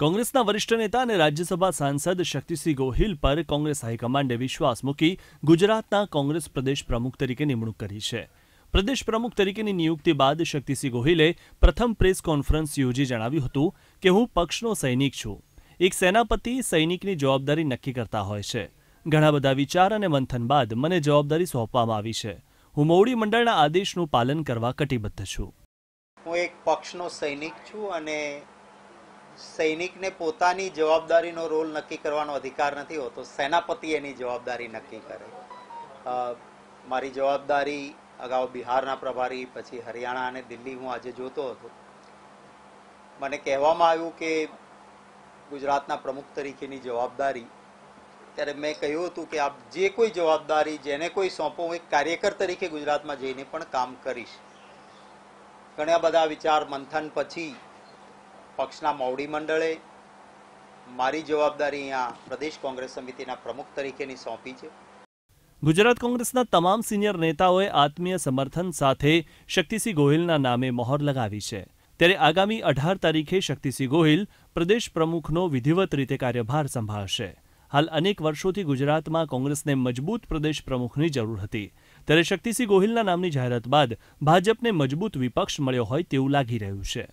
કોંગ્રેસના વરિષ્ઠ નેતા અને રાજ્યસભા સાંસદ શક્તિસિંહ ગોહિલ પર કોંગ્રેસ હાઈકમાન્ડે વિશ્વાસ મૂકી ગુજરાતના કોંગ્રેસ પ્રદેશ પ્રમુખ તરીકે નિમણૂક કરી છે પ્રદેશ પ્રમુખ તરીકેની નિયુક્તિ બાદ શક્તિસિંહ ગોહિલે પ્રથમ પ્રેસ કોન્ફરન્સ યોજી જણાવ્યું હતું કે હું પક્ષનો સૈનિક છું એક સેનાપતિ સૈનિકની જવાબદારી નક્કી કરતા હોય છે ઘણા બધા વિચાર અને મંથન બાદ મને જવાબદારી સોંપવામાં આવી છે હું મોવડી મંડળના આદેશનું પાલન કરવા કટિબદ્ધ છું હું એક પક્ષનો સૈનિક છું અને સૈનિકને પોતાની જવાબદારીનો રોલ નક્કી કરવાનો અધિકાર નથી હોતો સેનાપતિ એની જવાબદારી નક્કી કરે મારી જવાબદારી અગાઉ બિહારના પ્રભારી પછી હરિયાણા અને દિલ્હી હું આજે જોતો હતો મને કહેવામાં આવ્યું કે ગુજરાતના પ્રમુખ તરીકેની જવાબદારી ત્યારે મેં કહ્યું હતું કે આપ જે કોઈ જવાબદારી જેને કોઈ સોંપો હું એક કાર્યકર તરીકે ગુજરાતમાં જઈને પણ કામ કરીશ ઘણા બધા વિચાર મંથન પછી પક્ષના મોવડી મંડળે મારી જવાબદારી અહીંયા પ્રદેશ કોંગ્રેસ સમિતિના પ્રમુખ તરીકેની સોંપી છે ગુજરાત કોંગ્રેસના તમામ સિનિયર નેતાઓએ આત્મીય સમર્થન સાથે શક્તિસિંહ ગોહિલના નામે મહોર લગાવી છે ત્યારે આગામી અઢાર તારીખે શક્તિસિંહ ગોહિલ પ્રદેશ પ્રમુખનો વિધિવત રીતે કાર્યભાર સંભાળશે હાલ અનેક વર્ષોથી ગુજરાતમાં કોંગ્રેસને મજબૂત પ્રદેશ પ્રમુખની જરૂર હતી ત્યારે શક્તિસિંહ ગોહિલના નામની જાહેરાત બાદ ભાજપને મજબૂત વિપક્ષ મળ્યો હોય તેવું લાગી રહ્યું છે